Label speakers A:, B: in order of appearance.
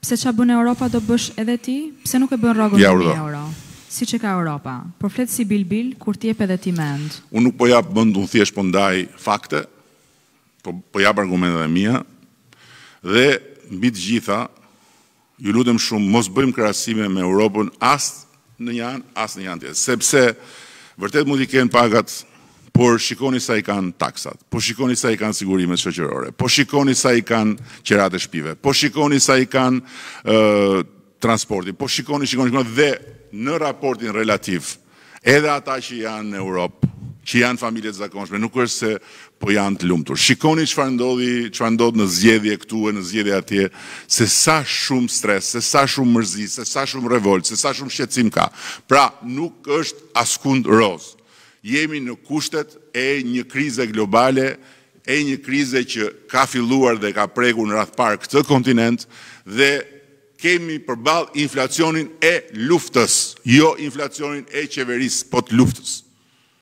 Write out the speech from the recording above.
A: pse çfarë bën Europa do bësh edhe ti? Pse nuk e bën rrogën ja, euro? Si që ka Europa, por fletë si bilbil, kur ti e pe dhe ti mend.
B: Unë nuk po japë bëndë unë thjesht po ndaj fakte, po, po japë argumentet e mija, dhe mbi të gjitha, ju lutem shumë, mos bëjmë krasime me Europën asë në një anë, asë në janë anë tjetë, sepse vërtet mund i kënë pagat por shikoni sa i kanë taksat, por shikoni sa i kanë sigurimet shëqërore, por shikoni sa i kanë qërat e shpive, por shikoni sa i kanë transportin, por shikoni, shikoni, shikoni, dhe në raportin relativ, edhe ata që janë në Europë, që janë familjet zakonshme, nuk është se po janë të lumëtur. Shikoni që farë ndodhi, që farë ndodhë në zjedhje këtu e në zjedhje atje, se sa shumë stres, se sa shumë mërzi, se sa shumë revolt, se sa shumë shqecim ka. Pra, nuk është askund rozë jemi në kushtet e një krize globale, e një krize që ka filluar dhe ka pregu në rathpar këtë kontinent, dhe kemi përbal inflacionin e luftës, jo inflacionin e qeveris, po të luftës.